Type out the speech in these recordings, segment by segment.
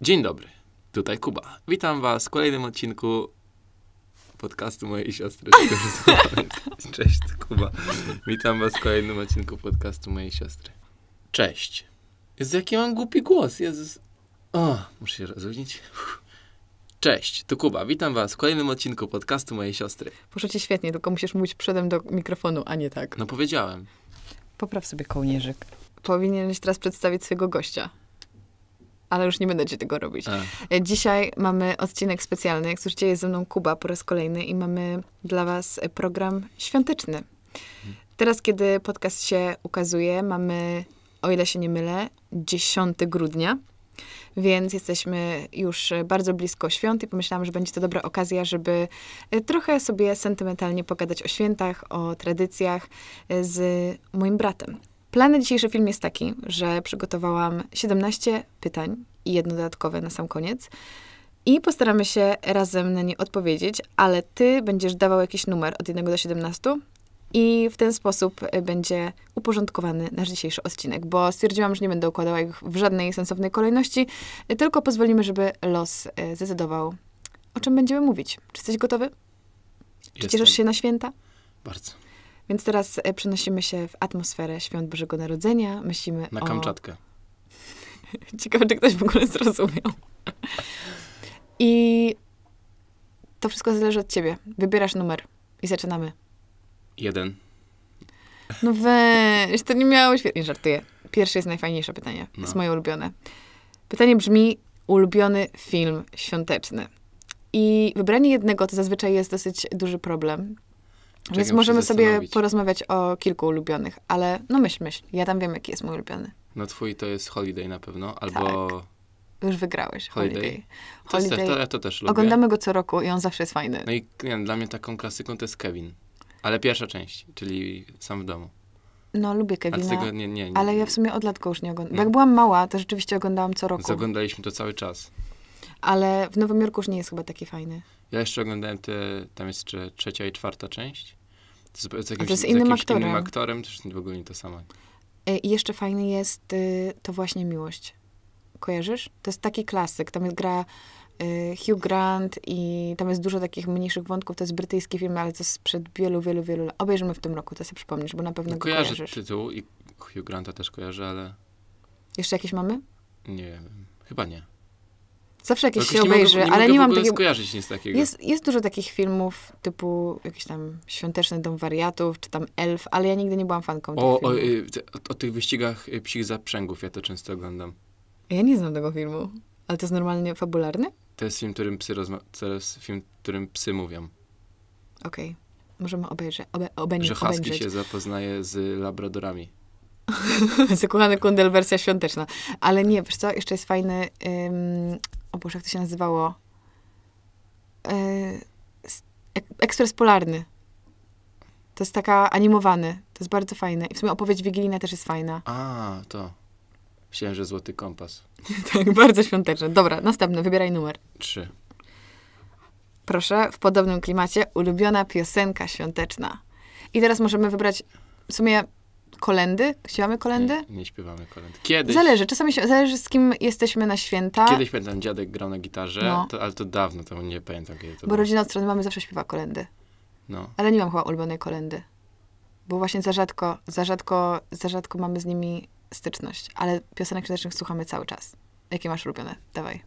Dzień dobry, tutaj Kuba. Witam Was w kolejnym odcinku podcastu mojej siostry. Cześć, Kuba. Witam Was w kolejnym odcinku podcastu mojej siostry. Cześć. Z jaki mam głupi głos, Jezus. O, muszę się rozluźnić. Cześć, tu Kuba. Witam Was w kolejnym odcinku podcastu mojej siostry. Proszę cię świetnie, tylko musisz mówić przedem do mikrofonu, a nie tak. No powiedziałem. Popraw sobie kołnierzyk. Powinieneś teraz przedstawić swojego gościa ale już nie będę ci tego robić. Dzisiaj mamy odcinek specjalny. Jak słyszycie, jest ze mną Kuba po raz kolejny i mamy dla was program świąteczny. Teraz, kiedy podcast się ukazuje, mamy, o ile się nie mylę, 10 grudnia, więc jesteśmy już bardzo blisko świąt i pomyślałam, że będzie to dobra okazja, żeby e, trochę sobie sentymentalnie pogadać o świętach, o tradycjach e, z moim bratem. Plan na dzisiejszy film jest taki, że przygotowałam 17 pytań i jedno dodatkowe na sam koniec. I postaramy się razem na nie odpowiedzieć, ale ty będziesz dawał jakiś numer od 1 do 17 i w ten sposób e, będzie uporządkowany nasz dzisiejszy odcinek, bo stwierdziłam, że nie będę układała ich w żadnej sensownej kolejności, e, tylko pozwolimy, żeby los e, zdecydował, o czym będziemy mówić. Czy jesteś gotowy? Czy Jestem. cieszysz się na święta? Bardzo. Więc teraz e, przenosimy się w atmosferę Świąt Bożego Narodzenia. Myślimy Na o... Kamczatkę. Ciekawe, czy ktoś w ogóle zrozumiał. I to wszystko zależy od ciebie. Wybierasz numer i zaczynamy. Jeden. No weź, to nie miało świetnie, żartuję. Pierwsze jest najfajniejsze pytanie. No. Jest moje ulubione. Pytanie brzmi, ulubiony film świąteczny. I wybranie jednego to zazwyczaj jest dosyć duży problem. Więc możemy sobie porozmawiać o kilku ulubionych, ale no myśl, myśl. Ja tam wiem, jaki jest mój ulubiony. No twój to jest Holiday na pewno, albo... Tak. Już wygrałeś. Holiday. Holiday. To, jest, Też, to, ja to też lubię. Oglądamy go co roku i on zawsze jest fajny. No i nie, dla mnie taką klasyką to jest Kevin. Ale pierwsza część, czyli sam w domu. No, lubię Kevina, tego, nie, nie, nie, ale ja w sumie od lat go już nie oglądam. No. Jak byłam mała, to rzeczywiście oglądałam co roku. Zaglądaliśmy to cały czas. Ale w Nowym Jorku już nie jest chyba taki fajny. Ja jeszcze oglądałem te, tam jest trzecia i czwarta część z, z jakimś, to jest innym, z jakimś aktorem. innym aktorem, w ogóle nie to samo. E, I jeszcze fajny jest y, To właśnie miłość. Kojarzysz? To jest taki klasyk. Tam jest gra y, Hugh Grant i tam jest dużo takich mniejszych wątków. To jest brytyjski film, ale to jest sprzed wielu, wielu, wielu lat. Obejrzymy w tym roku, to sobie przypomnisz, bo na pewno no, kojarzysz. tytuł i Hugh Granta też kojarzę, ale... Jeszcze jakieś mamy? Nie wiem. Chyba nie. Zawsze jakieś się nie obejrzy, mogę, nie ale nie mam takiego... skojarzyć nic takiego. Jest, jest dużo takich filmów typu jakiś tam Świąteczny Dom Wariatów, czy tam Elf, ale ja nigdy nie byłam fanką tych o, o, y, o, o, tych wyścigach psich y, psich zaprzęgów ja to często oglądam. Ja nie znam tego filmu. Ale to jest normalnie fabularny? To jest film, którym psy, rozma- to jest film, którym psy mówią. Okej. Okay. Możemy obejrzeć. Obe- obeń- Że Husky się zapoznaje z labradorami. Zakochany kundel, wersja świąteczna. Ale nie, wiesz co, jeszcze jest fajny o Boże, jak to się nazywało? E Ekspres Polarny. To jest taka animowany. To jest bardzo fajne. I w sumie opowieść wigilijna też jest fajna. A, to. Myślałem, że Złoty Kompas. tak, bardzo świąteczne. Dobra, następny. Wybieraj numer. Trzy. Proszę, w podobnym klimacie ulubiona piosenka świąteczna. I teraz możemy wybrać w sumie kolendy? Śpiewamy kolendy? Nie, nie śpiewamy kolendy. Kiedyś. Zależy, czasami się, zależy z kim jesteśmy na święta. Kiedyś pamiętam, dziadek grał na gitarze, no. to, ale to dawno, to nie pamiętam kiedy to Bo było. rodzina od strony mamy zawsze śpiewa kolendy. No. Ale nie mam chyba ulubionej kolendy. Bo właśnie za rzadko, za rzadko, za rzadko mamy z nimi styczność. Ale piosenek świątecznych słuchamy cały czas. Jakie masz ulubione? Dawaj.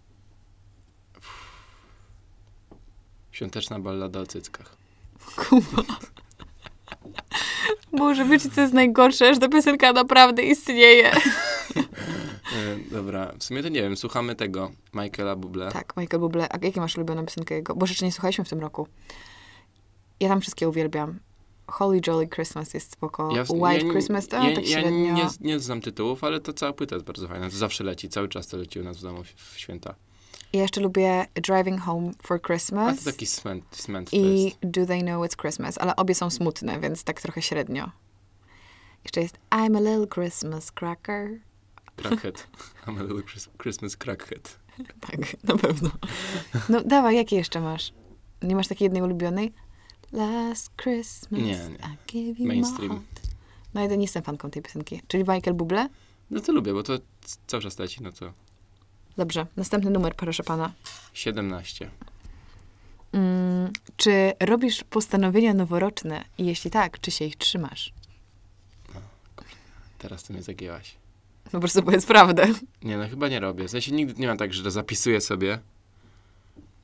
Świąteczna ballada o cyckach. Kuba. Boże, wiecie co jest najgorsze, że ta piosenka naprawdę istnieje. E, dobra, w sumie to nie wiem, słuchamy tego Michaela Bublé. Tak, Michael Bublé. A jakie masz ulubione piosenki jego? Bo rzeczy nie słuchaliśmy w tym roku. Ja tam wszystkie uwielbiam. Holy Jolly Christmas jest spoko. Ja, White ja, Christmas to ja, tak średnio. nie, nie znam tytułów, ale to cała płyta jest bardzo fajna. To zawsze leci, cały czas to leci u nas w domu w, w święta. Ja jeszcze lubię Driving Home for Christmas. A to taki smęt, smęt I Do They Know It's Christmas, ale obie są smutne, więc tak trochę średnio. Jeszcze jest I'm a little Christmas cracker. Crackhead. I'm a little Christmas crackhead. Tak, na pewno. No dawaj, jakie jeszcze masz? Nie masz takiej jednej ulubionej? Last Christmas nie, nie. I you Mainstream. My heart. No ja nie jestem fanką tej piosenki. Czyli Michael Bublé? No to lubię, bo to cały czas leci, no to... Dobrze. Następny numer, proszę pana. 17. Mm, czy robisz postanowienia noworoczne? I jeśli tak, czy się ich trzymasz? No, kurde, teraz to mnie zagięłaś. No po prostu powiedz prawdę. Nie, no chyba nie robię. W sensie nigdy nie mam tak, że zapisuję sobie.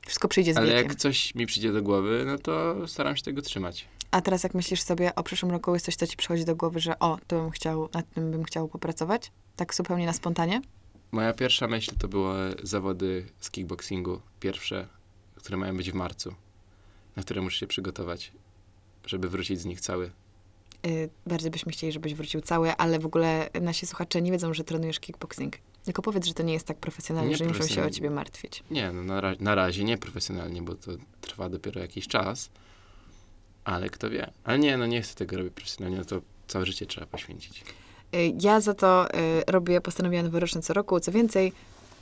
Wszystko przyjdzie z Ale wiekiem. jak coś mi przyjdzie do głowy, no to staram się tego trzymać. A teraz jak myślisz sobie o przyszłym roku, jest coś, co ci przychodzi do głowy, że o, to bym chciał, nad tym bym chciał popracować? Tak zupełnie na spontanie? Moja pierwsza myśl to były zawody z kickboxingu, pierwsze, które mają być w marcu, na które muszę się przygotować, żeby wrócić z nich cały. Y, bardzo byśmy chcieli, żebyś wrócił cały, ale w ogóle nasi słuchacze nie wiedzą, że trenujesz kickboxing. Tylko powiedz, że to nie jest tak profesjonalnie, nie że nie muszą się o ciebie martwić. Nie, no na, ra na razie nie profesjonalnie, bo to trwa dopiero jakiś czas, ale kto wie. Ale nie, no nie chcę tego robić profesjonalnie, no to całe życie trzeba poświęcić. Y, ja za to y, robię postanowienia noworoczne co roku. Co więcej,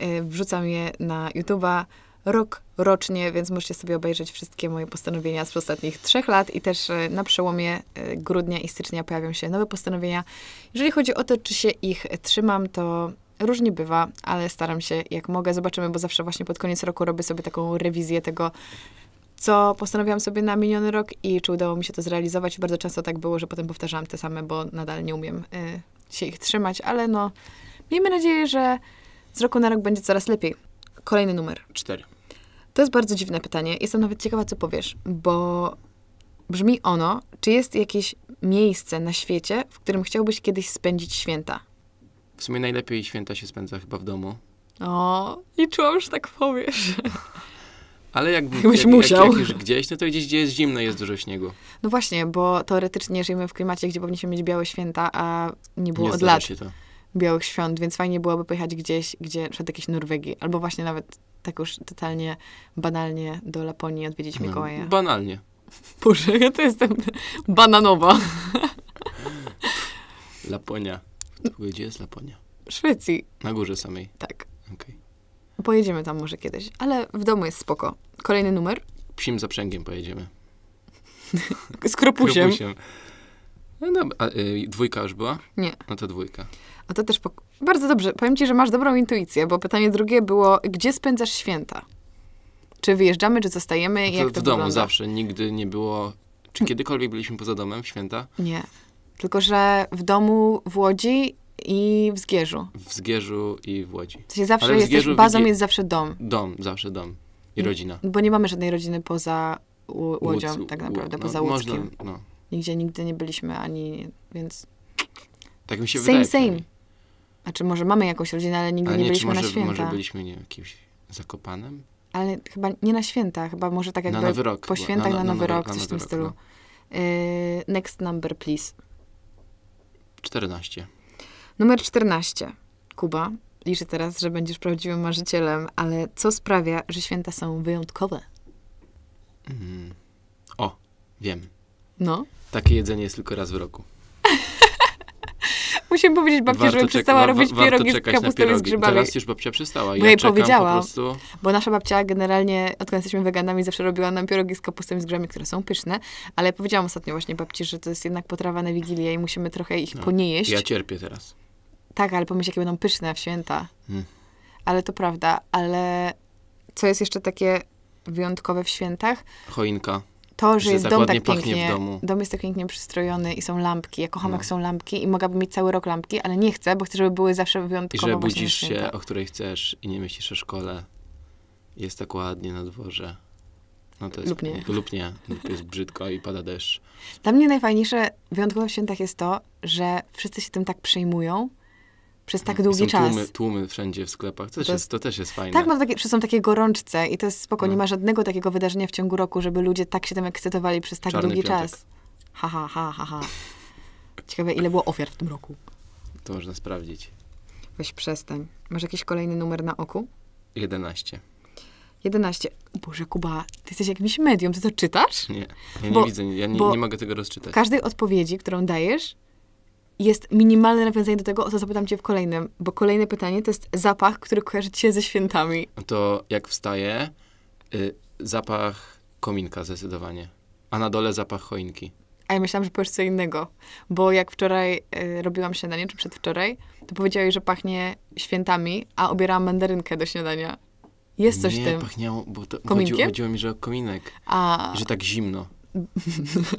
y, wrzucam je na YouTube'a rok rocznie, więc możecie sobie obejrzeć wszystkie moje postanowienia z ostatnich trzech lat i też na przełomie grudnia i stycznia pojawią się nowe postanowienia. Jeżeli chodzi o to, czy się ich trzymam, to różnie bywa, ale staram się jak mogę. Zobaczymy, bo zawsze właśnie pod koniec roku robię sobie taką rewizję tego, co postanowiłam sobie na miniony rok i czy udało mi się to zrealizować. Bardzo często tak było, że potem powtarzałam te same, bo nadal nie umiem y się ich trzymać, ale no, miejmy nadzieję, że z roku na rok będzie coraz lepiej. Kolejny numer. Cztery. To jest bardzo dziwne pytanie. Jestem nawet ciekawa, co powiesz, bo brzmi ono, czy jest jakieś miejsce na świecie, w którym chciałbyś kiedyś spędzić święta? W sumie najlepiej święta się spędza chyba w domu. O, liczyłam, że tak powiesz. Ale jakby, jakbyś jak, musiał. Jak, jak już gdzieś, no to gdzieś, gdzie jest zimno, jest dużo śniegu. No właśnie, bo teoretycznie żyjemy w klimacie, gdzie powinniśmy mieć białe święta, a nie było nie od lat białych świąt, więc fajnie byłoby pojechać gdzieś, gdzie przed jakieś Norwegii, albo właśnie nawet tak już totalnie banalnie do Laponii odwiedzić no, Mikołaja. No, banalnie. Boże, ja to jestem bananowa. Laponia. Gdzie jest Laponia? Szwecji. Na górze samej. Tak. Okej. Okay. Pojedziemy tam może kiedyś, ale w domu jest spoko. Kolejny numer? Psim zaprzęgiem pojedziemy. Z kropusiem. kropusiem. No dobra, y, dwójka już była? Nie. No to dwójka. A to też bardzo dobrze. Powiem ci, że masz dobrą intuicję, bo pytanie drugie było, gdzie spędzasz święta? Czy wyjeżdżamy, czy zostajemy? No to, jak to w wygląda? domu zawsze. Nigdy nie było... Czy kiedykolwiek byliśmy poza domem w święta? Nie. Tylko, że w domu w Łodzi i w Zgierzu. W Zgierzu i w Łodzi. To się zawsze jesteś, bazą jest zawsze dom. Dom, zawsze dom. I rodzina. Mm, bo nie mamy żadnej rodziny poza Łodzią, tak naprawdę, no, poza Łódzkim. Można, no. Nigdzie nigdy nie byliśmy, ani, więc... Tak mi się same, wydaje. Same, same. Znaczy, może mamy jakąś rodzinę, ale nigdy ale nie, nie byliśmy może, na święta. Może byliśmy, nie jakimś Zakopanem? Ale chyba nie na święta, chyba może tak jakby na nowy rok, po świętach na, na, no- na Nowy Rok, coś w tym stylu. No. Y, next number, please. 14. Numer 14. Kuba, liczę teraz, że będziesz prawdziwym marzycielem, ale co sprawia, że święta są wyjątkowe? Mm. O, wiem. No? Takie jedzenie jest tylko raz w roku. Musimy powiedzieć babci, warto żeby przestała robić wa, pierogi z i z grzybami. Teraz już babcia przestała. No ja no jej powiedziała, po prostu... bo nasza babcia generalnie, odkąd jesteśmy weganami, zawsze robiła nam pierogi z kapustą i z grzybami, które są pyszne, ale powiedziałam ostatnio właśnie babci, że to jest jednak potrawa na Wigilię i musimy trochę ich no, ponieść. Ja cierpię teraz. Tak, ale pomyśl, jakie będą pyszne w święta. Hmm. Ale to prawda, ale co jest jeszcze takie wyjątkowe w świętach? Choinka. To, że, że jest tak dom tak pięknie, dom jest tak pięknie przystrojony i są lampki. Ja kocham, no. jak są lampki i mogłabym mieć cały rok lampki, ale nie chcę, bo chcę, żeby były zawsze wyjątkowe I że budzisz się, o której chcesz i nie myślisz o szkole. Jest tak ładnie na dworze. No to jest, lub nie. Lub nie. Lub jest brzydko i pada deszcz. Dla mnie najfajniejsze wyjątkowe w świętach jest to, że wszyscy się tym tak przejmują, przez tak długi są czas. Tłumy, tłumy wszędzie w sklepach, to, to, też jest, to też jest fajne. Tak, mam takie, są takie gorączce i to jest spoko. No. Nie ma żadnego takiego wydarzenia w ciągu roku, żeby ludzie tak się tam ekscytowali przez tak Czarny długi piątek. czas. Ha, ha, ha, ha, ha. Ciekawe, ile było ofiar w tym roku. To można sprawdzić. Weź przestań. Masz jakiś kolejny numer na oku? 11. 11. Boże, Kuba, ty jesteś jakimś medium, ty to czytasz? Nie, ja nie bo, widzę, ja nie, nie mogę tego rozczytać. W każdej odpowiedzi, którą dajesz, jest minimalne nawiązanie do tego, o co zapytam cię w kolejnym, bo kolejne pytanie to jest zapach, który kojarzy się ze świętami. To jak wstaję, y, zapach kominka zdecydowanie, a na dole zapach choinki. A ja myślałam, że powiesz co innego, bo jak wczoraj y, robiłam śniadanie, czy przedwczoraj, to powiedziałeś, że pachnie świętami, a obierałam mandarynkę do śniadania. Jest coś Nie, w tym. pachniało, bo to chodziło, chodziło mi, że o kominek, A, że tak zimno.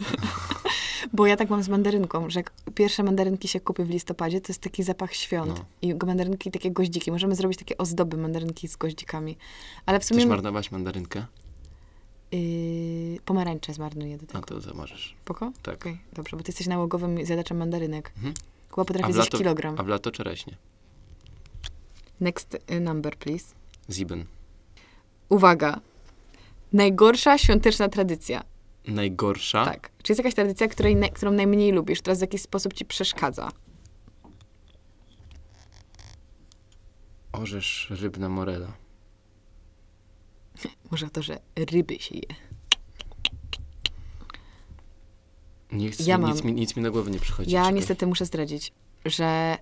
Bo ja tak mam z mandarynką, że jak pierwsze mandarynki się kupi w listopadzie, to jest taki zapach świąt. No. I mandarynki takie goździki. Możemy zrobić takie ozdoby mandarynki z goździkami. Ale w sumie... Chcesz marnować mandarynkę? Yy, pomarańcze zmarnuję do tego. A to, zamarzysz. Poko? Tak. Okay, dobrze, bo ty jesteś nałogowym zjadaczem mandarynek. Mhm. Kuba potrafi zjeść kilogram. A w lato czereśnie. Next y, number, please. Ziben. Uwaga. Najgorsza świąteczna tradycja. Najgorsza? Tak. Czy jest jakaś tradycja, której, na, którą najmniej lubisz, która w jakiś sposób ci przeszkadza? Orzesz rybna morela. Może to, że ryby się je. Nic, Ja mam- nic, mi, nic mi na głowę nie przychodzi. Ja czekaj. niestety muszę zdradzić, że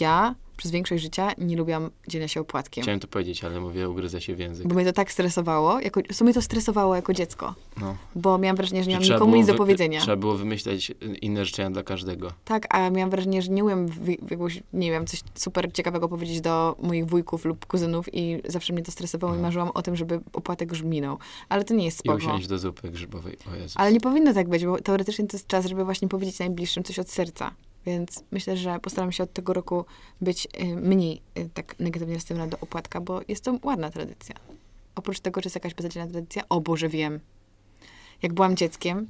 ja przez większość życia nie lubiłam dzielenia się opłatkiem. Chciałem to powiedzieć, ale mówię, ugryzę się w język. Bo mnie to tak stresowało, jako, w sumie to stresowało jako dziecko. No. Bo miałam wrażenie, że nie mam nikomu nic do powiedzenia. Trzeba było wymyślać inne życzenia dla każdego. Tak, a miałam wrażenie, że nie umiem jakoś, nie wiem, coś super ciekawego powiedzieć do moich wujków lub kuzynów i zawsze mnie to stresowało no. i marzyłam o tym, żeby opłatek minął. Ale to nie jest spoko. I usiąść do zupy grzybowej, o Jezus. Ale nie powinno tak być, bo teoretycznie to jest czas, żeby właśnie powiedzieć najbliższym coś od serca. Więc myślę, że postaram się od tego roku być y, mniej y, tak negatywnie nastawiona do opłatka, bo jest to ładna tradycja. Oprócz tego, czy jest jakaś beznadziejna tradycja, o Boże, wiem. Jak byłam dzieckiem...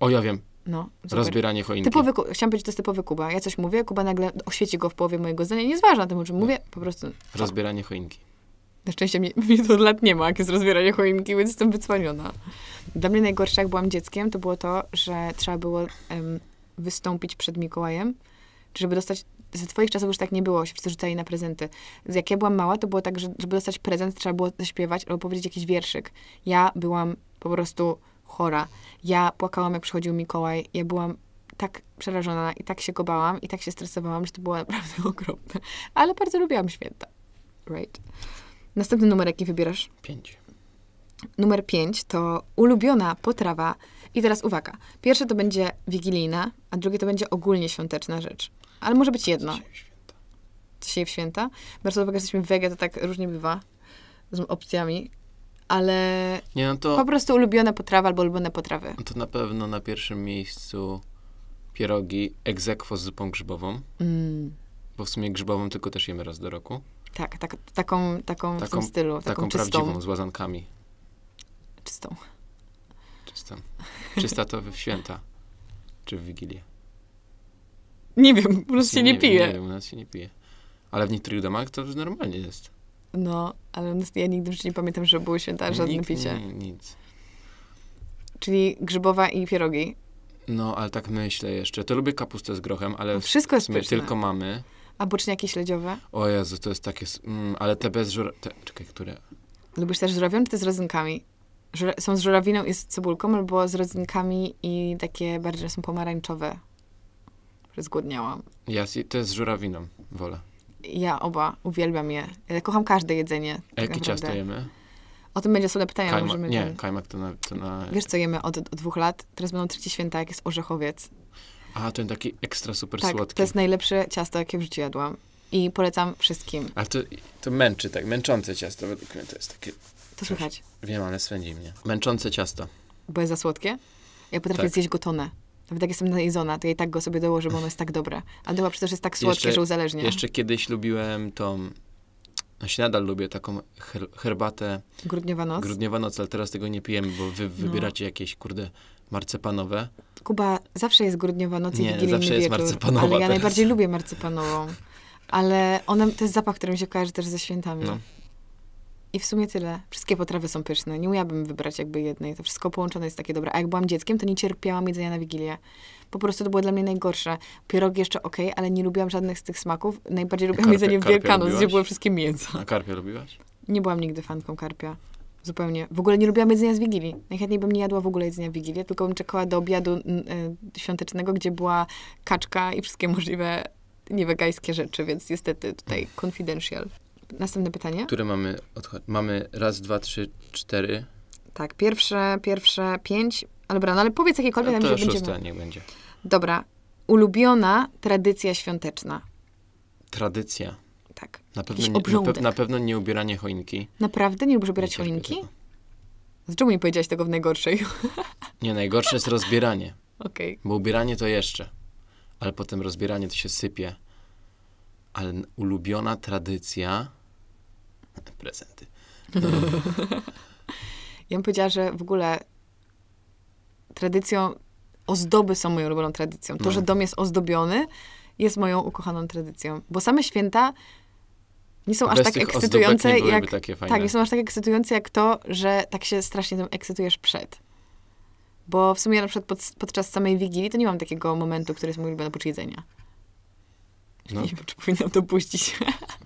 O, ja wiem. No, super. Rozbieranie choinki. Typowy, chciałam powiedzieć, to jest typowy Kuba. Ja coś mówię, Kuba nagle oświeci go w połowie mojego zdania, nie zważa na tym, o czym no. mówię, po prostu... Co? Rozbieranie choinki. Na szczęście mnie, mnie to od lat nie ma, jak jest rozbieranie choinki, więc jestem wycwaniona. Dla mnie najgorsze, jak byłam dzieckiem, to było to, że trzeba było... Um, wystąpić przed Mikołajem, czy żeby dostać ze twoich czasów już tak nie było, się wszyscy rzucali na prezenty. Jak ja byłam mała, to było tak, że żeby dostać prezent, trzeba było zaśpiewać albo powiedzieć jakiś wierszyk. Ja byłam po prostu chora. Ja płakałam, jak przychodził Mikołaj. Ja byłam tak przerażona i tak się kobałam i tak się stresowałam, że to było naprawdę okropne. Ale bardzo lubiłam święta. Right. Następny numer, jaki wybierasz? Pięć. Numer pięć to ulubiona potrawa i teraz uwaga. Pierwsze to będzie wigilijna, a drugie to będzie ogólnie świąteczna rzecz. Ale może być jedno. Dzisiaj w święta. Bardzo pod jesteśmy wege, to tak różnie bywa z opcjami. Ale Nie, no to, po prostu ulubiona potrawa albo ulubione potrawy. No to na pewno na pierwszym miejscu pierogi egzekwo z zupą grzybową, Mm, bo w sumie grzybową tylko też jemy raz do roku. tak, tak, taką, taką, w Taką- tym stylu. Taką, taką czystą. prawdziwą, z łazankami. Czystą tam? Czysta to w święta. Czy w Wigilię? Nie wiem, po prostu się nie, nie pije. Nie wiem, u nas się nie pije. Ale w niektórych domach to już normalnie jest. No, ale ja nigdy już nie pamiętam, że było święta, żadne Nikt, picie. Nie, nic. Czyli grzybowa i pierogi. No, ale tak myślę jeszcze. To lubię kapustę z grochem, ale... No, wszystko jest pyszne. Tylko mamy. A boczniaki śledziowe? O Jezu, to jest takie... Mm, ale te bez żur... Te, czekaj, które? Lubisz też żurawią, czy te z rodzynkami? są z żurawiną i z cebulką, albo z rodzynkami i takie bardziej są pomarańczowe. Zgłodniałam. Ja te z żurawiną wolę. Ja oba, uwielbiam je. Ja kocham każde jedzenie. Tak A jakie ciasto jemy? O tym będzie sobie pytanie. Kajma, możemy nie, ten... kajmak to na, to na... Wiesz, co jemy od, od, dwóch lat? Teraz będą trzecie święta, jak jest orzechowiec. A, ten taki ekstra super tak, słodki. to jest najlepsze ciasto, jakie w życiu jadłam. I polecam wszystkim. A to, to męczy, tak, męczące ciasto według mnie. To jest takie to słychać. Wiem, ale swędzi mnie. Męczące ciasto. Bo jest za słodkie? Ja potrafię tak. zjeść gotone. Nawet jak jestem najedzona, to ja i tak go sobie dołożę, bo ono jest tak dobre. A chyba przecież jest tak słodkie, jeszcze, że uzależnia. Jeszcze kiedyś lubiłem tą... Znaczy nadal lubię taką her herbatę... Grudniowa noc? Grudniowa noc, ale teraz tego nie pijemy, bo wy no. wybieracie no. jakieś, kurde, marcepanowe. Kuba, zawsze jest grudniowa noc nie, i wigilijny zawsze jest marcepanowa ale ja teraz. najbardziej lubię marcepanową. Ale ona, to jest zapach, który mi się kojarzy też ze świętami. No. I w sumie tyle. Wszystkie potrawy są pyszne. Nie umiałabym wybrać jakby jednej. To wszystko połączone jest takie dobre. A jak byłam dzieckiem, to nie cierpiałam jedzenia na Wigilię. Po prostu to było dla mnie najgorsze. Pierogi jeszcze ok, ale nie lubiłam żadnych z tych smaków. Najbardziej lubiłam karpie, jedzenie w Wielkanoc, gdzie było wszystkie mięso. A karpia lubiłaś? Nie byłam nigdy fanką karpia. Zupełnie. W ogóle nie lubiłam jedzenia z Wigilii. Najchętniej bym nie jadła w ogóle jedzenia w Wigilię, tylko bym czekała do obiadu e, świątecznego, gdzie była kaczka i wszystkie możliwe niewegańskie rzeczy, więc niestety tutaj confidential następne pytanie. Które mamy? Mamy raz, dwa, trzy, cztery. Tak, pierwsze, pierwsze pięć. Ale dobra, no ale powiedz jakiekolwiek. No to będzie szósta, będziemy. niech będzie. Dobra. Ulubiona tradycja świąteczna. Tradycja? Tak. Na pewno, nie, na, pe na pewno nie ubieranie choinki. Naprawdę? Nie lubisz ubierać nie choinki? Z czemu mi powiedziałeś tego w najgorszej? Nie, najgorsze jest rozbieranie. Okej. Okay. Bo ubieranie to jeszcze. Ale potem rozbieranie to się sypie. Ale ulubiona tradycja... Prezenty. ja bym powiedziała, że w ogóle tradycją, ozdoby są moją ulubioną tradycją. To, no. że dom jest ozdobiony, jest moją ukochaną tradycją. Bo same święta nie są Bez aż tak ekscytujące nie jak. Tak, nie są aż tak ekscytujące jak to, że tak się strasznie tym ekscytujesz przed. Bo w sumie na przykład pod, podczas samej Wigilii to nie mam takiego momentu, który jest mój ulubiony oprócz jedzenia. No. Nie wiem, czy powinnam to puścić.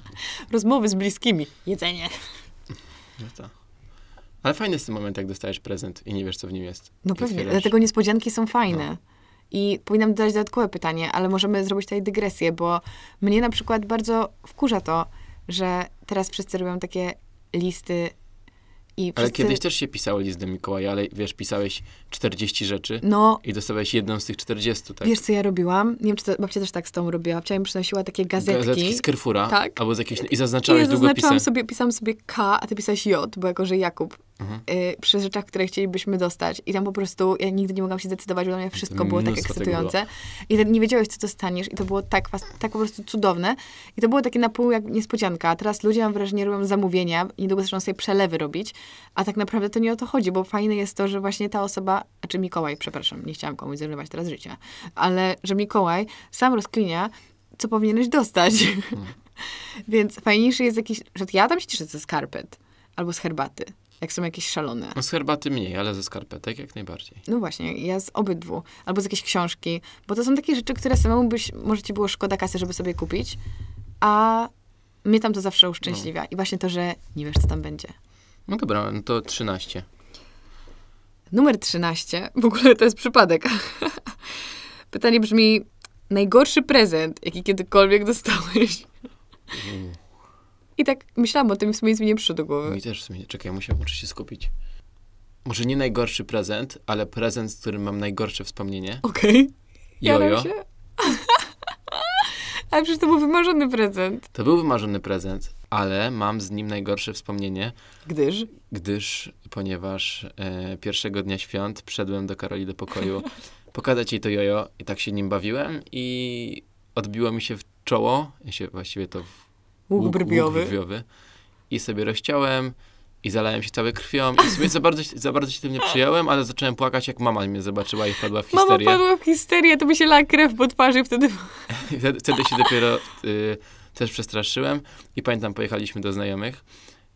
Rozmowy z bliskimi, jedzenie. No tak. Ale fajny jest ten moment, jak dostajesz prezent i nie wiesz, co w nim jest. No pewnie, otwierasz. dlatego niespodzianki są fajne. No. I powinnam dodać dodatkowe pytanie, ale możemy zrobić tutaj dygresję, bo mnie na przykład bardzo wkurza to, że teraz wszyscy robią takie listy i Ale kiedyś też się pisało listy Mikołaja, ale wiesz, pisałeś 40 rzeczy no, i dostawałeś jedną z tych 40, tak? Wiesz, co ja robiłam? Nie wiem, czy to, babcia też tak z tą robiła. Babcia przynosiła takie gazetki. Gazetki z Carrefoura? Tak. Albo z jakiejś... I zaznaczałeś ja długopisem. sobie, pisałam sobie K, a ty pisałeś J, bo jako, że Jakub. Mhm. Y, przy rzeczach, które chcielibyśmy dostać. I tam po prostu ja nigdy nie mogłam się zdecydować, bo dla mnie wszystko było tak ekscytujące. I nie wiedziałeś, co dostaniesz. I to było tak, tak po prostu cudowne. I to było takie na pół jak niespodzianka. A teraz ludzie, mam wrażenie, robią zamówienia. Niedługo zaczną sobie przelewy robić a tak naprawdę to nie o to chodzi, bo fajne jest to, że właśnie ta osoba, czy znaczy Mikołaj, przepraszam, nie chciałam komuś zrezygnować teraz życia, ale że Mikołaj sam rozklinia, co powinieneś dostać. Mhm. Więc fajniejszy jest jakiś, że ja tam się cieszę ze skarpet albo z herbaty jak są jakieś szalone. No z herbaty mniej, ale ze skarpetek jak najbardziej. No właśnie, ja z obydwu. Albo z jakiejś książki, bo to są takie rzeczy, które samemu byś, może ci było szkoda kasy, żeby sobie kupić, a mnie tam to zawsze uszczęśliwia. No. I właśnie to, że nie wiesz, co tam będzie. No dobra, no to 13. Numer 13. W ogóle to jest przypadek. Pytanie brzmi: najgorszy prezent, jaki kiedykolwiek dostałeś? I tak myślałam o tym, w sumie nic mi nie przyszło do głowy. Mi też w sumie. Czekaj, musiałam muszę się skupić. Może nie najgorszy prezent, ale prezent, z którym mam najgorsze wspomnienie. Okej. Okay. Jojo. ale przecież to był wymarzony prezent. To był wymarzony prezent, ale mam z nim najgorsze wspomnienie. Gdyż? Gdyż, ponieważ e, pierwszego dnia świąt wszedłem do Karoli do pokoju pokazać jej to jojo i tak się nim bawiłem i odbiło mi się w czoło, się właściwie to w łuk, łuk, brwiowy. łuk brwiowy i sobie rozciąłem i zalałem się cały krwią i sobie za bardzo, za bardzo się tym nie przyjąłem, ale zacząłem płakać, jak mama mnie zobaczyła i wpadła w histerię. Mama padła w histerię, to mi się lała krew po twarzy wtedy. wtedy, wtedy się dopiero... Y, też przestraszyłem. I pamiętam, pojechaliśmy do znajomych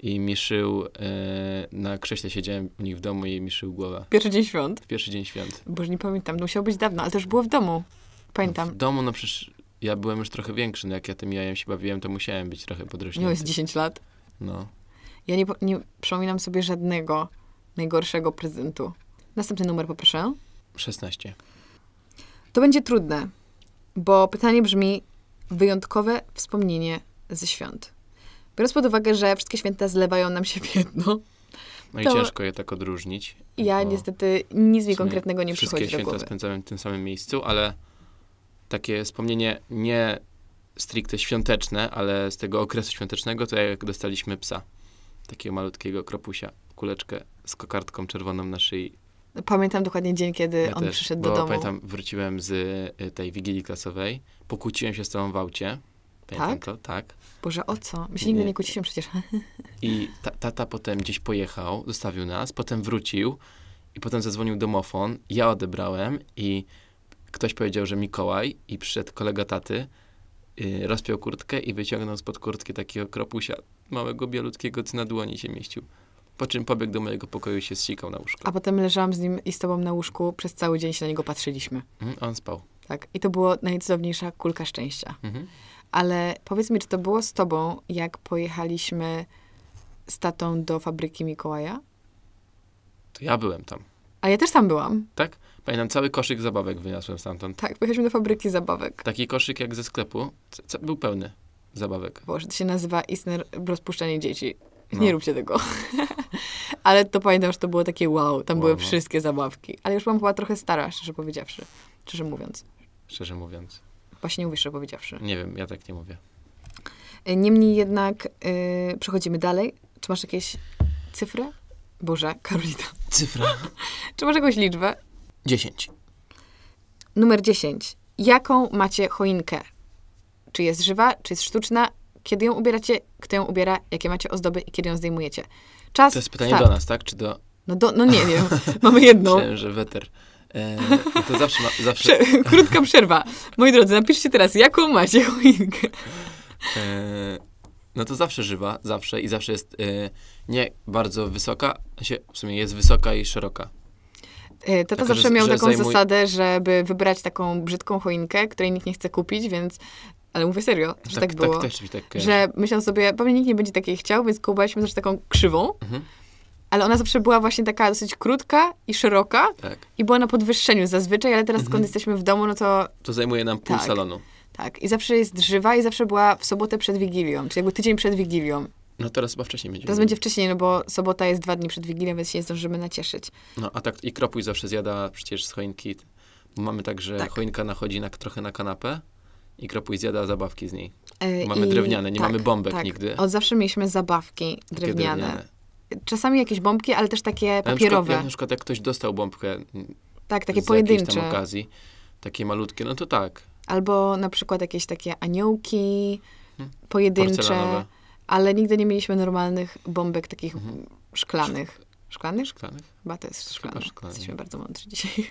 i miszył, e, na krześle siedziałem u nich w domu i miszył głowę. Pierwszy dzień świąt? Pierwszy dzień świąt. Boże, nie pamiętam, no, musiało być dawno, ale też było w domu. Pamiętam. No w domu, no przecież ja byłem już trochę większy, no jak ja tym jajem się bawiłem, to musiałem być trochę podrośnięty. Miałeś 10 lat? No. Ja nie, nie przypominam sobie żadnego najgorszego prezentu. Następny numer poproszę. 16. To będzie trudne, bo pytanie brzmi, wyjątkowe wspomnienie ze świąt. Biorąc pod uwagę, że wszystkie święta zlewają nam się w jedno. No i ciężko je tak odróżnić. Ja niestety nic mi konkretnego nie przychodzi do głowy. Wszystkie święta spędzamy w tym samym miejscu, ale takie wspomnienie nie stricte świąteczne, ale z tego okresu świątecznego, to jak dostaliśmy psa. Takiego malutkiego kropusia, kuleczkę z kokardką czerwoną na szyi Pamiętam dokładnie dzień, kiedy ja on też, przyszedł do domu. Pamiętam, wróciłem z y, tej wigilii klasowej, pokłóciłem się z tobą w aucie. Pamiętam tak? to, tak. Boże, o co? My się nigdy nie, nie kłóciliśmy przecież. I ta, tata potem gdzieś pojechał, zostawił nas, potem wrócił i potem zadzwonił domofon, ja odebrałem i ktoś powiedział, że Mikołaj i przyszedł kolega taty, yy, rozpiął kurtkę i wyciągnął spod kurtki takiego kropusia małego, bielutkiego, co na dłoni się mieścił. Po czym pobiegł do mojego pokoju i się zsikał na łóżko. A potem leżałam z nim i z tobą na łóżku, przez cały dzień się na niego patrzyliśmy. Mm, on spał. Tak, i to było najcudowniejsza kulka szczęścia. Mhm. Ale powiedz mi, czy to było z tobą, jak pojechaliśmy z tatą do fabryki Mikołaja? To ja byłem tam. A ja też tam byłam. Tak? Pamiętam, cały koszyk zabawek wyniosłem stamtąd. Tak, pojechaliśmy do fabryki zabawek. Taki koszyk jak ze sklepu, co, co, był pełny zabawek. Boże, to się nazywa istne rozpuszczanie dzieci. No. Nie róbcie tego. Ale to pamiętam, że to było takie wow, tam wow, były wow. No. wszystkie zabawki. Ale już mam była trochę stara, szczerze powiedziawszy. Szczerze mówiąc. Szczerze mówiąc. Właśnie mówisz, szczerze powiedziawszy. Nie wiem, ja tak nie mówię. Y, niemniej jednak yy, przechodzimy dalej. Czy masz jakieś cyfry? Boże, Karolina. Cyfra. Czy masz jakąś liczbę? Dziesięć. Numer dziesięć. Jaką macie choinkę? Czy jest żywa, czy jest sztuczna? Kiedy ją ubieracie, kto ją ubiera, jakie macie ozdoby i kiedy ją zdejmujecie? Czas. To jest pytanie start. do nas, tak? Czy do. No, do, no nie wiem, mamy jedną. Myślałem, że weter. E, no to zawsze, ma, zawsze... Prze krótka przerwa. Moi drodzy, napiszcie teraz, jaką macie choinkę. E, no to zawsze żywa, zawsze i zawsze jest e, nie bardzo wysoka, się, w sumie jest wysoka i szeroka. E, tata Taka, zawsze miał że taką zajmuj... zasadę, żeby wybrać taką brzydką choinkę, której nikt nie chce kupić, więc ale mówię serio, że tak, tak, tak było. Tak, też mi tak Że myślałam sobie, pewnie nikt nie będzie takiej chciał, więc kupowaliśmy zawsze taką krzywą. Mhm. Ale ona zawsze była właśnie taka dosyć krótka i szeroka. Tak. I była na podwyższeniu zazwyczaj, ale teraz mhm. skąd jesteśmy w domu, no to... To zajmuje nam pół tak. salonu. Tak. I zawsze jest żywa i zawsze była w sobotę przed Wigilią, czyli jakby tydzień przed Wigilią. No teraz chyba wcześniej będzie. Teraz będzie wcześniej, no bo sobota jest dwa dni przed Wigilią, więc się nie zdążymy nacieszyć. No a tak i kropuj zawsze zjada przecież z choinki. Mamy tak, że tak. choinka nachodzi na, trochę na kanapę, i kropuj zjada zabawki z niej. E, mamy I, drewniane, nie tak, mamy bombek tak. nigdy. Od zawsze mieliśmy zabawki drewniane. drewniane. Czasami jakieś bombki, ale też takie papierowe. Na przykład, na przykład jak ktoś dostał bombkę mm, tak, takie z pojedyncze. tam okazji, takie malutkie, no to tak. Albo na przykład jakieś takie aniołki hmm. pojedyncze, ale nigdy nie mieliśmy normalnych bombek takich mhm. szklanych. Szklanych? Szklanych. Chyba to jest szklanych Jesteśmy bardzo mądrzy dzisiaj.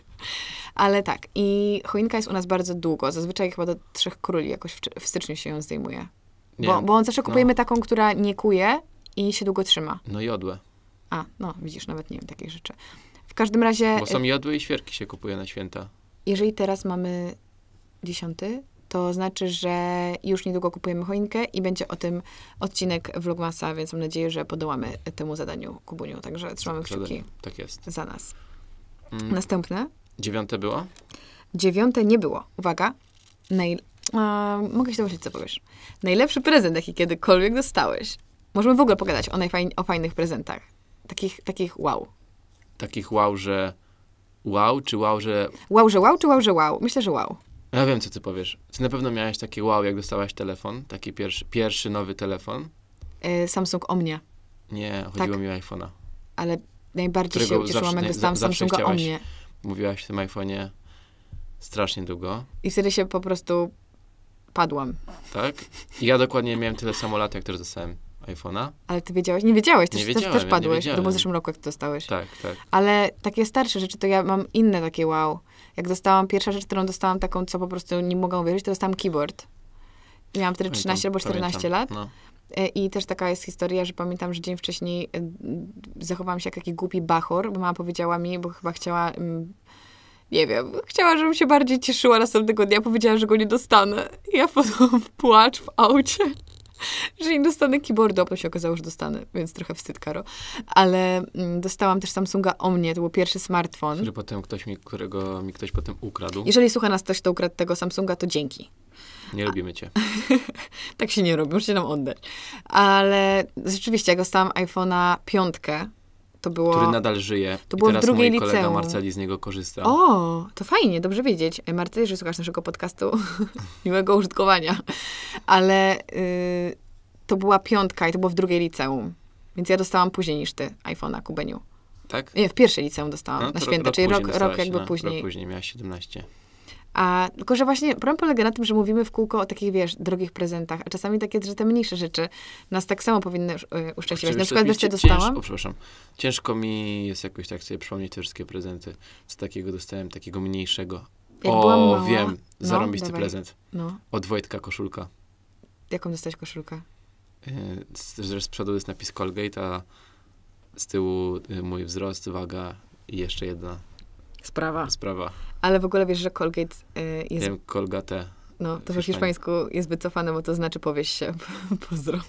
Ale tak, i choinka jest u nas bardzo długo. Zazwyczaj chyba do Trzech Króli jakoś w, w styczniu się ją zdejmuje. Nie. Bo, bo zawsze no. kupujemy no. taką, która nie kuje i się długo trzyma. No jodłe. A, no widzisz, nawet nie wiem takich rzeczy. W każdym razie... Bo są y- jodły i świerki się kupuje na święta. Jeżeli teraz mamy dziesiąty to znaczy, że już niedługo kupujemy choinkę i będzie o tym odcinek Vlogmasa, więc mam nadzieję, że podołamy temu zadaniu Kubuniu. Także trzymamy kciuki. Tak jest. Za nas. Mm. Następne. Dziewiąte było? Dziewiąte nie było. Uwaga. Naj... A, mogę się dowiedzieć, co powiesz. Najlepszy prezent, jaki kiedykolwiek dostałeś. Możemy w ogóle pogadać o, najfajn... o fajnych prezentach. Takich, takich wow. Takich wow, że wow, czy wow, że... Wow, że wow, czy wow, że wow? Myślę, że wow. No ja wiem, co ty powiesz. Ty na pewno miałeś takie wow, jak dostałaś telefon, taki pierwszy, pierwszy nowy telefon. Yy, Samsung o mnie. Nie, chodziło tak. mi o iPhone'a. Ale najbardziej się ucieszyłam, jak dostałam z, Samsunga chciałaś, o mnie. Mówiłaś w tym iPhone'ie strasznie długo. I wtedy się po prostu padłam. Tak? I ja dokładnie miałem tyle samo lat, jak też dostałem iPhone'a. Ale ty wiedziałeś? Nie wiedziałeś, też, nie wiedziałem, też, padłeś, ja to było w zeszłym roku, jak to dostałeś. Tak, tak. Ale takie starsze rzeczy, to ja mam inne takie wow. Jak dostałam, pierwsza rzecz, którą dostałam taką, co po prostu nie mogłam uwierzyć, to dostałam keyboard. Miałam wtedy 13 albo 14 pamiętam. lat. No. E, I też taka jest historia, że pamiętam, że dzień wcześniej e, zachowałam się jak taki głupi bachor, bo mama powiedziała mi, bo chyba chciała, mm, nie wiem, chciała, żebym się bardziej cieszyła następnego dnia. Powiedziała, że go nie dostanę. I ja padłam w płacz w aucie. że nie dostanę keyboardu, a potem się okazało, że dostanę, więc trochę wstyd, Karo. Ale mm, dostałam też Samsunga O mnie to był pierwszy smartfon. Który potem ktoś mi, którego mi ktoś potem ukradł. Jeżeli słucha nas ktoś, kto ukradł tego Samsunga, to dzięki. Nie lubimy cię. tak się nie robi, musicie nam oddać. Ale rzeczywiście, jak dostałam iPhone'a piątkę, to było, który nadal żyje. To było I teraz w drugiej liceum, kolega Marceli z niego korzysta. O, to fajnie, dobrze wiedzieć. E, Marceli, że słuchasz naszego podcastu. Miłego użytkowania. Ale y, to była piątka i to było w drugiej liceum. Więc ja dostałam później niż ty iPhone'a, Kubeniu. Tak? Nie, w pierwszej liceum dostałam no, na święta, rok, czyli rok, rok, jakby na, później. Rok no, później miała 17. A, tylko, że właśnie problem polega na tym, że mówimy w kółko o takich, wiesz, drogich prezentach, a czasami takie, że te mniejsze rzeczy nas tak samo powinny e, uszczęśliwiać. Na przykład wreszcie dostałam... o, przepraszam. Ciężko mi jest jakoś tak sobie przypomnieć te wszystkie prezenty. Z takiego dostałem, takiego mniejszego. Jak o, mała, wiem, no, ten prezent. No. Od Wojtka koszulka. Jaką dostałeś koszulkę? E, z, z przodu jest napis Colgate, a z tyłu e, mój wzrost, waga i jeszcze jedna Sprawa. Sprawa. Ale w ogóle wiesz, że Colgate y, jest... Wiem, Colgate. No, to po hiszpańsku jest wycofane, bo to znaczy powieś się, pozdro.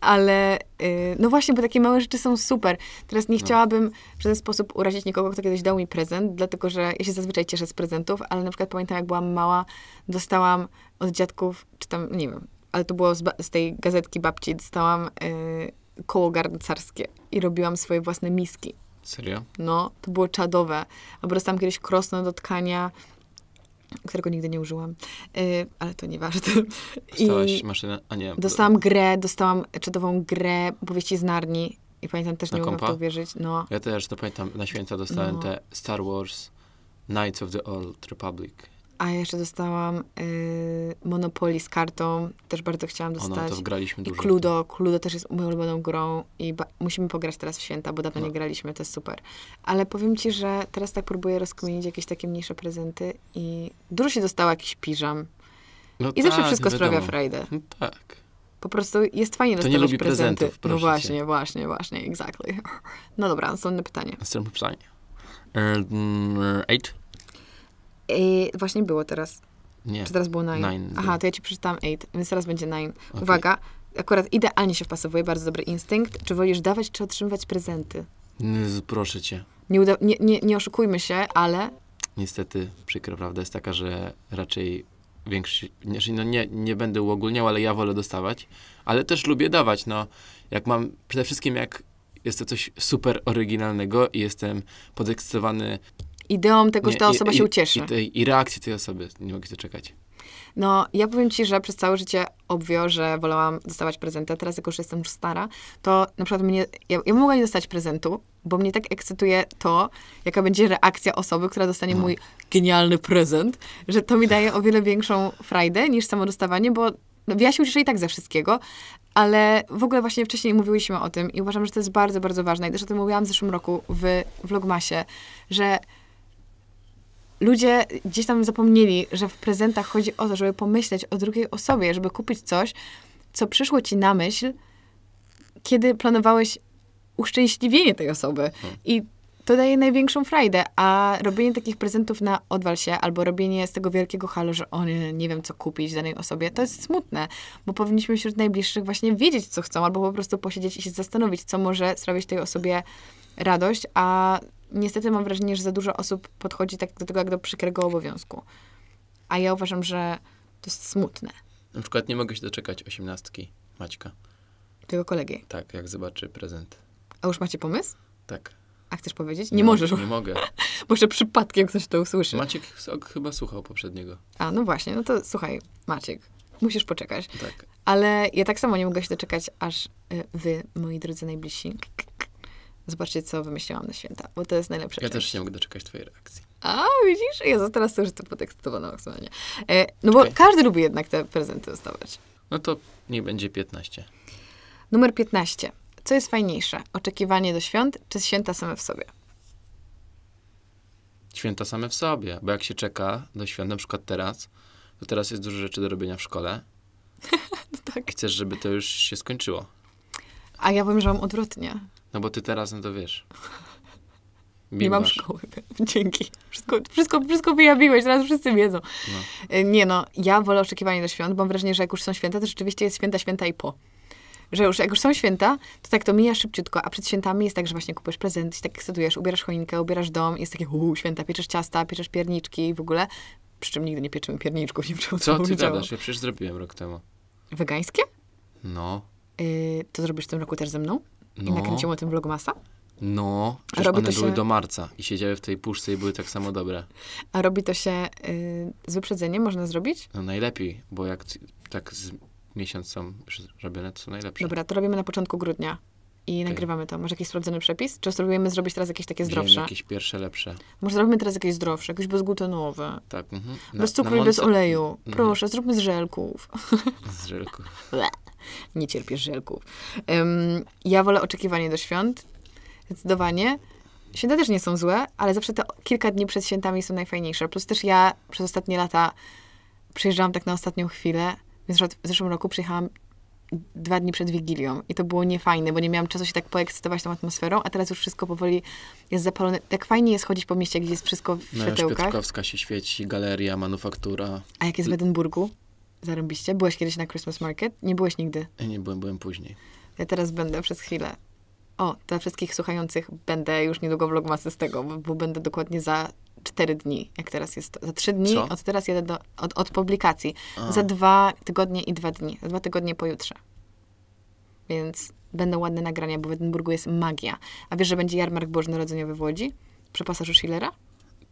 Ale y, no właśnie, bo takie małe rzeczy są super. Teraz nie no. chciałabym w żaden sposób urazić nikogo, kto kiedyś dał mi prezent, dlatego że ja się zazwyczaj cieszę z prezentów, ale na przykład pamiętam, jak byłam mała, dostałam od dziadków, czy tam, nie wiem, ale to było z, z tej gazetki babci, dostałam y, koło garncarskie i robiłam swoje własne miski. Serio? No, to było czadowe. dostałam kiedyś krosno do tkania, którego nigdy nie użyłam, yy, ale to nieważne. Dostałaś I maszynę, a nie... Dostałam grę, dostałam czadową grę powieści z Narni i pamiętam, też na nie kompa? mogłam w to wierzyć. No. Ja też, to pamiętam, na święta dostałem no. te Star Wars Knights of the Old Republic a jeszcze dostałam y, Monopoly z kartą, też bardzo chciałam no, dostać. Ona, to graliśmy dużo. I Cludo, Cludo też jest moją ulubioną grą i musimy pograć teraz w święta, bo dawno no. nie graliśmy, to jest super. Ale powiem ci, że teraz tak próbuję rozkminić jakieś takie mniejsze prezenty i dużo się dostała, jakiś piżam. No I tak, zawsze wszystko wiadomo. sprawia frajdę. No tak. Po prostu jest fajnie to dostawać nie lubi prezenty. Prezentów, no właśnie, cię. właśnie, właśnie, exactly. No dobra, następne pytanie. Następne pytanie. eight właśnie było teraz. Nie. Czy teraz było nine? nine Aha, to ja ci przeczytałam eight, więc teraz będzie nine. Okay. Uwaga, akurat idealnie się wpasowuje, bardzo dobry instynkt. Czy wolisz dawać, czy otrzymywać prezenty? proszę cię. Nie, uda- nie, nie, nie oszukujmy się, ale... Niestety, przykra prawda jest taka, że raczej większość, znaczy, no nie, nie będę uogólniał, ale ja wolę dostawać, ale też lubię dawać, no. Jak mam, przede wszystkim jak jest to coś super oryginalnego i jestem podekscytowany ideą tego, nie, że ta osoba i, się ucieszy. I, I, reakcji tej osoby. Nie mogę się doczekać. No, ja powiem ci, że przez całe życie obwio, że wolałam dostawać prezenty, a teraz jako, że jestem już stara, to na przykład mnie, ja, ja mogę nie dostać prezentu, bo mnie tak ekscytuje to, jaka będzie reakcja osoby, która dostanie no. mój genialny prezent, że to mi daje o wiele większą frajdę niż samo dostawanie, bo ja się ucieszę i tak ze wszystkiego, ale w ogóle właśnie wcześniej mówiłyśmy o tym i uważam, że to jest bardzo, bardzo ważne i też o tym mówiłam w zeszłym roku w Vlogmasie, że ludzie gdzieś tam zapomnieli, że w prezentach chodzi o to, żeby pomyśleć o drugiej osobie, żeby kupić coś, co przyszło ci na myśl, kiedy planowałeś uszczęśliwienie tej osoby. Hmm. I to daje największą frajdę, a robienie takich prezentów na odwal się, albo robienie z tego wielkiego halo, że on nie, nie wiem, co kupić danej osobie, to jest smutne, bo powinniśmy wśród najbliższych właśnie wiedzieć, co chcą, albo po prostu posiedzieć i się zastanowić, co może sprawić tej osobie radość, a niestety mam wrażenie, że za dużo osób podchodzi tak do tego jak do przykrego obowiązku. A ja uważam, że to jest smutne. Na przykład nie mogę się doczekać osiemnastki Maćka. Tego kolegi? Tak, jak zobaczy prezent. A już macie pomysł? Tak. A chcesz powiedzieć? Nie, nie możesz. Nie mogę. Może przypadkiem ktoś to usłyszy. Maciek chyba słuchał poprzedniego. A, no właśnie, no to słuchaj, Maciek, musisz poczekać. Tak. Ale ja tak samo nie mogę się doczekać, aż y, wy, moi drodzy najbliżsi, Zobaczcie, co wymyśliłam na święta, bo to jest najlepsze. Ja część. też się nie mogę doczekać twojej reakcji. A, widzisz? Ja teraz też jestem podekscytowana maksymalnie. E, no bo okay. każdy lubi jednak te prezenty dostawać. No to nie będzie 15. Numer 15. Co jest fajniejsze? Oczekiwanie do świąt czy święta same w sobie? Święta same w sobie, bo jak się czeka do świąt, na przykład teraz, to teraz jest dużo rzeczy do robienia w szkole. no tak. Chcesz, żeby to już się skończyło. A ja powiem, że mam odwrotnie. No bo ty teraz, no to wiesz. Bimbasz. Nie mam szkoły. Dzięki. Wszystko, wszystko, wszystko wyjawiłeś, teraz wszyscy wiedzą. No. E, nie no, ja wolę oczekiwanie do świąt, bo mam wrażenie, że jak już są święta, to rzeczywiście jest święta, święta i po. Że już jak już są święta, to tak to mija szybciutko, a przed świętami jest tak, że właśnie kupujesz prezent, się tak ekscytujesz, ubierasz choinkę, ubierasz dom, jest takie uuu, święta, pieczesz ciasta, pieczesz pierniczki i w ogóle. Przy czym nigdy nie pieczymy pierniczków. Nie wiem, Co ty gadasz? Ja przecież zrobiłem rok temu. Wegańskie? No. E, to zrobisz w tym roku też ze mną? No. I nakręciło tym vlogmasa? No, przecież robi one się... były do marca i siedziały w tej puszce i były tak samo dobre. A robi to się y, z wyprzedzeniem? Można zrobić? No najlepiej, bo jak tak z miesiąc są robione, to są najlepsze. Dobra, to robimy na początku grudnia i okay. nagrywamy to. Masz jakiś sprawdzony przepis? Czy spróbujemy zrobić teraz jakieś takie zdrowsze? Wiem, jakieś pierwsze, lepsze. Może zrobimy teraz jakieś zdrowsze, jakieś bezglutenowe. Tak. Mhm. na, bez cukru i bez oleju. Mhm. Proszę, zróbmy z żelków. Z żelków. nie cierpię żelków. Um, ja wolę oczekiwanie do świąt. Zdecydowanie. Święta też nie są złe, ale zawsze te kilka dni przed świętami są najfajniejsze. Plus też ja przez ostatnie lata przyjeżdżałam tak na ostatnią chwilę. Więc w zeszłym roku przyjechałam dwa dni przed Wigilią i to było niefajne, bo nie miałam czasu się tak poekscytować tą atmosferą, a teraz już wszystko powoli jest zapalone. Tak fajnie jest chodzić po mieście, gdzie jest wszystko w światełkach. Piotrkowska się świeci, galeria, manufaktura. A jak jest w Edynburgu? Zarobiście. Byłeś kiedyś na Christmas Market? Nie byłeś nigdy. E, nie byłem, byłem później. Ja teraz będę przez chwilę. O, dla wszystkich słuchających będę już niedługo vlogmasy z tego, bo, bo będę dokładnie za cztery dni, jak teraz jest. Za trzy dni, Co? od teraz jadę do, od, od publikacji. A. Za dwa tygodnie i dwa dni. Za dwa tygodnie pojutrze. Więc będą ładne nagrania, bo w Edynburgu jest magia. A wiesz, że będzie jarmark bożonarodzeniowy w Łodzi? Przy pasażu Schillera?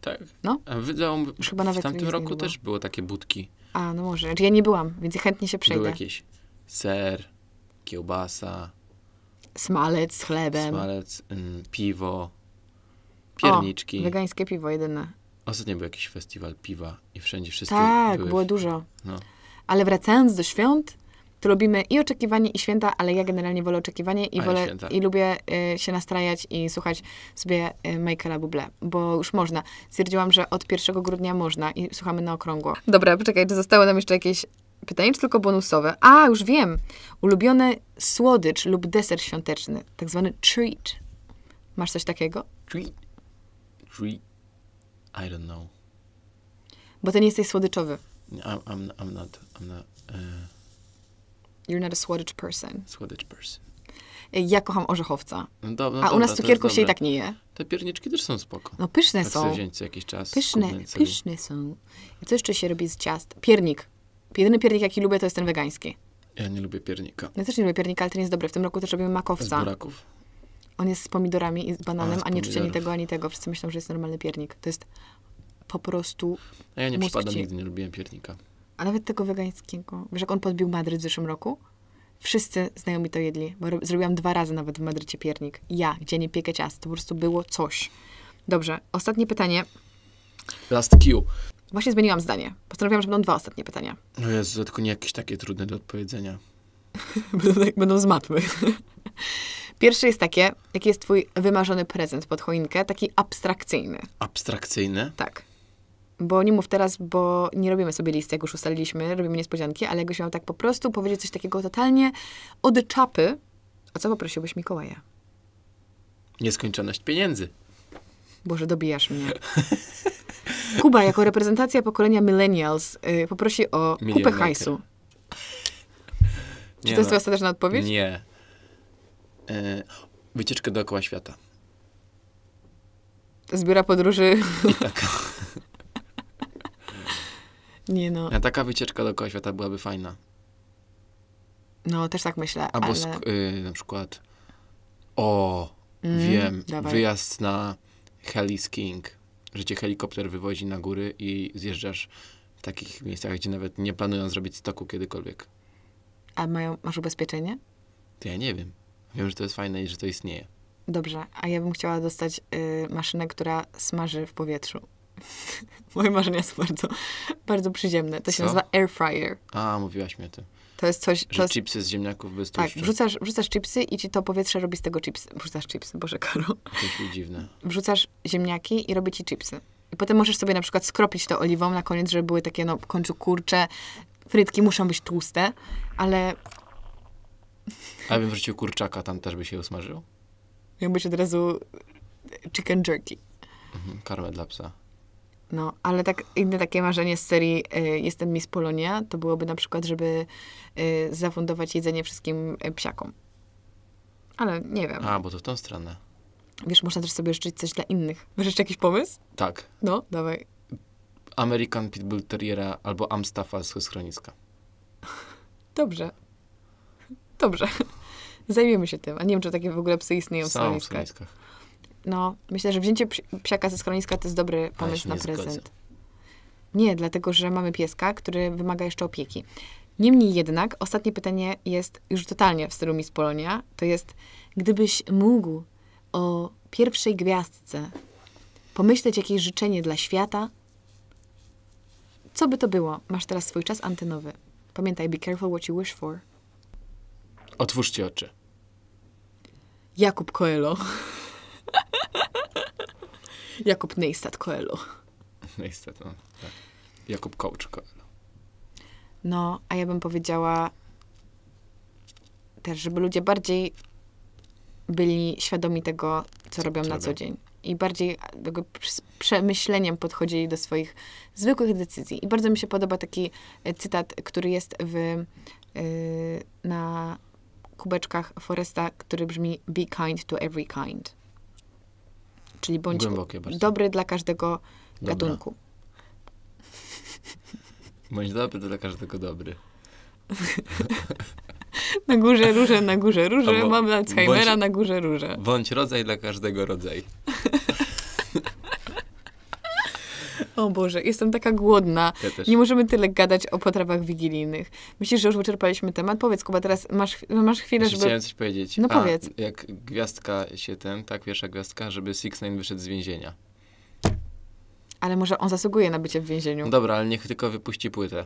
Tak. No. Wydał, Już chyba nawet w tamtym roku też było takie budki. A, no może. Znaczy ja nie byłam, więc chętnie się przejdę. Był jakiś ser, kiełbasa. Smalec z chlebem. Smalec, mm, piwo, pierniczki. O, wegańskie piwo jedyne. Ostatnio był jakiś festiwal piwa i wszędzie wszystkie Tak, było w... dużo. No. Ale wracając do świąt, to lubimy i oczekiwanie, i święta, ale ja generalnie wolę oczekiwanie i, wolę, i lubię y, się nastrajać i słuchać sobie y, Michaela Bublé, bo już można. Stwierdziłam, że od 1 grudnia można i słuchamy na okrągło. Dobra, poczekaj, czy zostały nam jeszcze jakieś pytania, czy tylko bonusowe? A, już wiem. Ulubiony słodycz lub deser świąteczny, tak zwany treat. Masz coś takiego? Treat? Treat? I don't know. Bo ty nie jesteś słodyczowy. I'm, I'm, I'm not, I'm not, uh... You're not a słodycz person. Słodycz person. Ja kocham orzechowca. No do, no A dobra, u nas cukierków się i tak nie je. Te pierniczki też są spoko. No pyszne tak są. wziąć co jakiś czas. Pyszne, pyszne są. I co jeszcze się robi z ciast? Piernik. Jedyny piernik, jaki lubię, to jest ten wegański. Ja nie lubię piernika. Ja też nie lubię piernika, ale ten jest dobry. W tym roku też robimy makowca. Z buraków. On jest z pomidorami i z bananem, a, z a nie czuć ani tego, ani tego. Wszyscy myślą, że jest normalny piernik. To jest po prostu. A ja nie przypadam, mi nigdy nie lubiłem piernika a nawet tego wegańskiego. Wiesz, jak on podbił Madryt w zeszłym roku? Wszyscy znajomi to jedli, bo zrobiłam dwa razy nawet w Madrycie piernik. Ja, gdzie nie piekę ciasto, po prostu było coś. Dobrze, ostatnie pytanie. Last Q. Właśnie zmieniłam zdanie. Postanowiłam, że będą dwa ostatnie pytania. No jest tylko nie jakieś takie trudne do odpowiedzenia. będą, tak, będą z matmy. Pierwsze jest takie, jaki jest twój wymarzony prezent pod choinkę, taki abstrakcyjny. Abstrakcyjny? Tak bo nie mów teraz, bo nie robimy sobie listy, jak już ustaliliśmy, robimy niespodzianki, ale jakbyś miał tak po prostu powiedzieć coś takiego totalnie od czapy, o co poprosiłbyś Mikołaja? Nieskończoność pieniędzy. Boże, dobijasz mnie. Kuba, jako reprezentacja pokolenia millennials, yy, poprosi o kupę hajsu. Czy nie to jest no. ostateczna odpowiedź? Nie. Yy, wycieczkę dookoła świata. Zbiera podróży. I tak. Nie no. A e, taka wycieczka dookoła świata byłaby fajna. No, też tak myślę, Albo ale... sk- y, na przykład o, mm, wiem, dawaj. wyjazd na heli skiing, że cię helikopter wywozi na góry i zjeżdżasz w takich miejscach, gdzie nawet nie planują zrobić stoku kiedykolwiek. A mają, masz ubezpieczenie? To ja nie wiem. Wiem, że to jest fajne i że to istnieje. Dobrze, a ja bym chciała dostać y, maszynę, która smaży w powietrzu. Moje marzenia są bardzo, bardzo przyziemne. To się Co? nazywa air fryer. A, mówiłaś mi o tym. To jest coś... To jest... chipsy z ziemniaków bez tak, tłuszczu. Tak, wrzucasz, wrzucasz chipsy i ci to powietrze robi z tego chipsy. Wrzucasz chipsy, Boże Karo. To jest dziwne. Wrzucasz ziemniaki i robi ci chipsy. I potem możesz sobie na przykład skropić to oliwą na koniec, żeby były takie, no, końcu kurcze. Frytki muszą być tłuste, ale... A bym wrzucił kurczaka, tam też by się usmażył? Miał być od razu chicken jerky. Mhm, karmę dla psa. No, ale tak inne takie marzenie z serii y, Jestem Miss Polonia, to byłoby na przykład, żeby y, zafundować jedzenie wszystkim y, psiakom. Ale nie wiem. A, bo to w tą stronę. Wiesz, można też sobie życzyć coś dla innych. wiesz jakiś pomysł? Tak. No, dawaj. American Pitbull Terriera albo Amstaffa z schroniska. Dobrze. Dobrze. Zajmiemy się tym. A nie wiem, czy takie w ogóle psy istnieją w, w schroniskach. W schroniskach. No, myślę, że wzięcie psiaka ze schroniska to jest dobry pomysł na prezent. Zgodzę. Nie, dlatego że mamy pieska, który wymaga jeszcze opieki. Niemniej jednak, ostatnie pytanie jest już totalnie w stylu Miss Polonia. To jest, gdybyś mógł o pierwszej gwiazdce pomyśleć jakieś życzenie dla świata, co by to było? Masz teraz swój czas antenowy. Pamiętaj, be careful what you wish for. Otwórzcie oczy. Jakub Coelho. Jakub Neistat Coelho. Neistat, no. Tak. Jakub Coach Coelho. No, a ja bym powiedziała też, żeby ludzie bardziej byli świadomi tego, co, co robią co na co dzień. I bardziej jakby, z przemyśleniem podchodzili do swoich zwykłych decyzji. I bardzo mi się podoba taki e, cytat, który jest w, yy, na kubeczkach Foresta, który brzmi Be kind to every kind. Czyli bądź dobry dla każdego Dobra. gatunku. Bądź dobry dla każdego dobry. na górze róże, na górze róże, mam Alzheimera, na górze róże. Bądź rodzaj dla każdego rodzaju. O Boże, jestem taka głodna. Ja nie możemy tyle gadać o potrawach wigilijnych. Myślisz, że już wyczerpaliśmy temat? Powiedz, Kuba, teraz masz, no masz chwilę, żeby... Chciałem coś powiedzieć. No A, powiedz. Jak gwiazdka się ten, tak, pierwsza gwiazdka, żeby Six Nine wyszedł z więzienia. Ale może on zasługuje na bycie w więzieniu. No dobra, ale niech tylko wypuści płytę,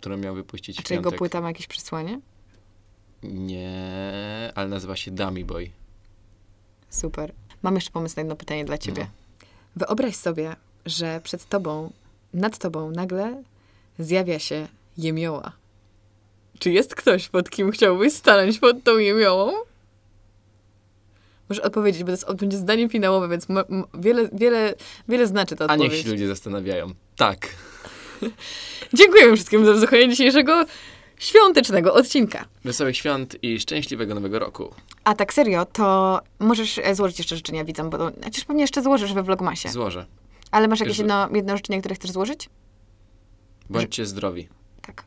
którą miał wypuścić A czy jego płyta ma jakieś przesłanie? Nie, ale nazywa się Dummy Boy. Super. Mam jeszcze pomysł na jedno pytanie dla ciebie. No. Wyobraź sobie, że przed tobą, nad tobą nagle zjawia się jemioła. Czy jest ktoś, pod kim chciałbyś stanąć pod tą jemiołą? Muszę odpowiedzieć, bo to będzie zdanie finałowe, więc wiele, wiele, wiele znaczy ta odpowiedź. A niech się ludzie zastanawiają. Tak. Dziękuję wszystkim za wysłuchanie dzisiejszego świątecznego odcinka. Wesołych świąt i szczęśliwego nowego roku. A tak serio, to możesz e, złożyć jeszcze życzenia widzom, bo przecież pewnie jeszcze złożysz we Vlogmasie. Złożę. Ale masz jakieś jedno, jedno życzenie, które chcesz złożyć? Bądźcie zdrowi. Tak.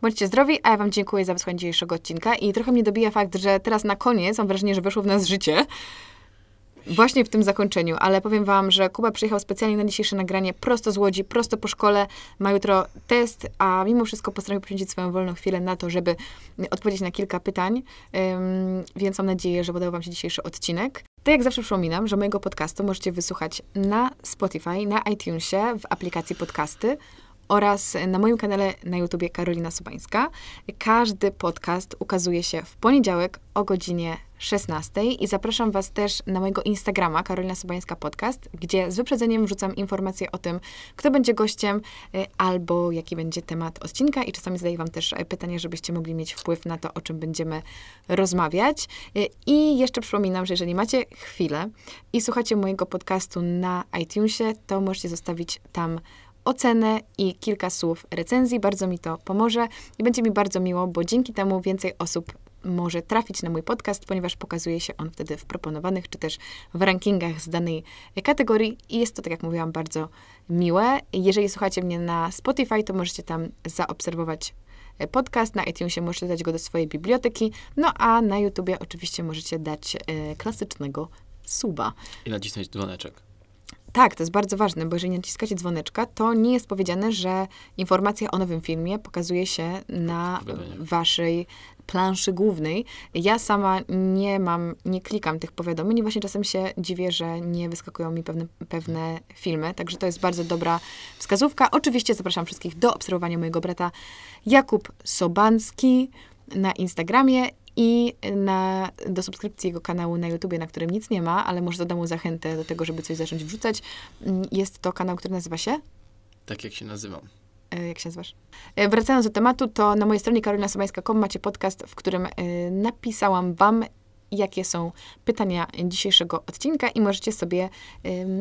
Bądźcie zdrowi, a ja Wam dziękuję za wysłanie dzisiejszego odcinka i trochę mnie dobija fakt, że teraz na koniec mam wrażenie, że weszło w nas życie. Właśnie w tym zakończeniu, ale powiem Wam, że Kuba przyjechał specjalnie na dzisiejsze nagranie prosto z Łodzi, prosto po szkole, ma jutro test, a mimo wszystko postanowił poświęcić swoją wolną chwilę na to, żeby odpowiedzieć na kilka pytań, um, więc mam nadzieję, że podobał Wam się dzisiejszy odcinek. Tak jak zawsze przypominam, że mojego podcastu możecie wysłuchać na Spotify, na iTunesie, w aplikacji podcasty oraz na moim kanale na YouTubie Karolina Sobańska. Każdy podcast ukazuje się w poniedziałek o godzinie 16 i zapraszam Was też na mojego Instagrama Karolina Sobańska Podcast, gdzie z wyprzedzeniem wrzucam informacje o tym, kto będzie gościem y, albo jaki będzie temat odcinka i czasami zadaję Wam też y, pytania, żebyście mogli mieć wpływ na to, o czym będziemy rozmawiać. Y, I jeszcze przypominam, że jeżeli macie chwilę i słuchacie mojego podcastu na iTunesie, to możecie zostawić tam ocenę i kilka słów recenzji. Bardzo mi to pomoże i będzie mi bardzo miło, bo dzięki temu więcej osób może trafić na mój podcast, ponieważ pokazuje się on wtedy w proponowanych czy też w rankingach z danej kategorii i jest to, tak jak mówiłam, bardzo miłe. Jeżeli słuchacie mnie na Spotify, to możecie tam zaobserwować e, podcast, na iTunesie możecie dać go do swojej biblioteki, no a na YouTubie oczywiście możecie dać e, klasycznego suba. I nacisnąć dzwoneczek. Tak, to jest bardzo ważne, bo jeżeli naciskacie dzwoneczka, to nie jest powiedziane, że informacja o nowym filmie pokazuje się na waszej planszy głównej. Ja sama nie mam, nie klikam tych powiadomień i właśnie czasem się dziwię, że nie wyskakują mi pewne, pewne filmy, także to jest bardzo dobra wskazówka. Oczywiście zapraszam wszystkich do obserwowania mojego brata Jakub Sobanski na Instagramie i na, do subskrypcji jego kanału na YouTubie, na którym nic nie ma, ale może dodam mu zachętę do tego, żeby coś zacząć wrzucać. Mm, jest to kanał, który nazywa się? Tak jak się nazywam. E, jak się nazywasz? E, wracając do tematu, to na mojej stronie karolinasobańska.com macie podcast, w którym e, napisałam wam, jakie są pytania dzisiejszego odcinka i możecie sobie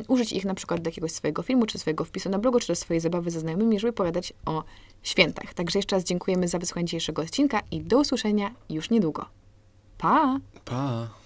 użyć ich na przykład do jakiegoś swojego filmu, czy swojego wpisu na blogu, czy do swojej zabawy ze znajomymi, żeby opowiadać o świętach. Także jeszcze raz dziękujemy za wysłuchanie dzisiejszego odcinka i do usłyszenia już niedługo. Pa! Pa!